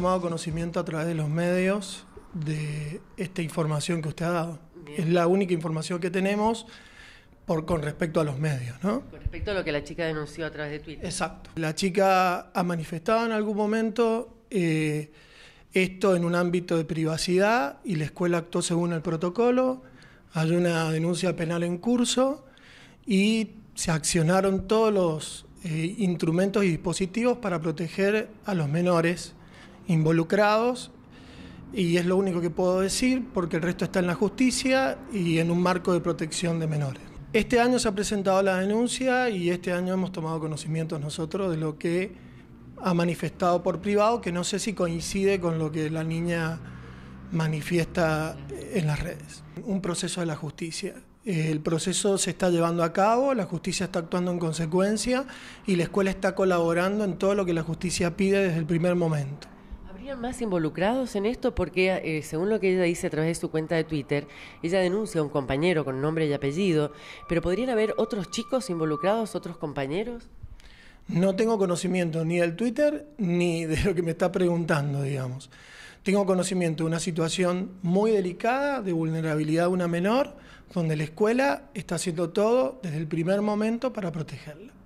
tomado conocimiento a través de los medios de esta información que usted ha dado. Es la única información que tenemos por, con respecto a los medios, ¿no? Con respecto a lo que la chica denunció a través de Twitter. Exacto. La chica ha manifestado en algún momento eh, esto en un ámbito de privacidad y la escuela actuó según el protocolo. Hay una denuncia penal en curso y se accionaron todos los eh, instrumentos y dispositivos para proteger a los menores involucrados y es lo único que puedo decir porque el resto está en la justicia y en un marco de protección de menores. Este año se ha presentado la denuncia y este año hemos tomado conocimiento nosotros de lo que ha manifestado por privado, que no sé si coincide con lo que la niña manifiesta en las redes. Un proceso de la justicia. El proceso se está llevando a cabo, la justicia está actuando en consecuencia y la escuela está colaborando en todo lo que la justicia pide desde el primer momento más involucrados en esto? Porque eh, según lo que ella dice a través de su cuenta de Twitter, ella denuncia a un compañero con nombre y apellido, pero ¿podrían haber otros chicos involucrados, otros compañeros? No tengo conocimiento ni del Twitter ni de lo que me está preguntando, digamos. Tengo conocimiento de una situación muy delicada de vulnerabilidad de una menor, donde la escuela está haciendo todo desde el primer momento para protegerla.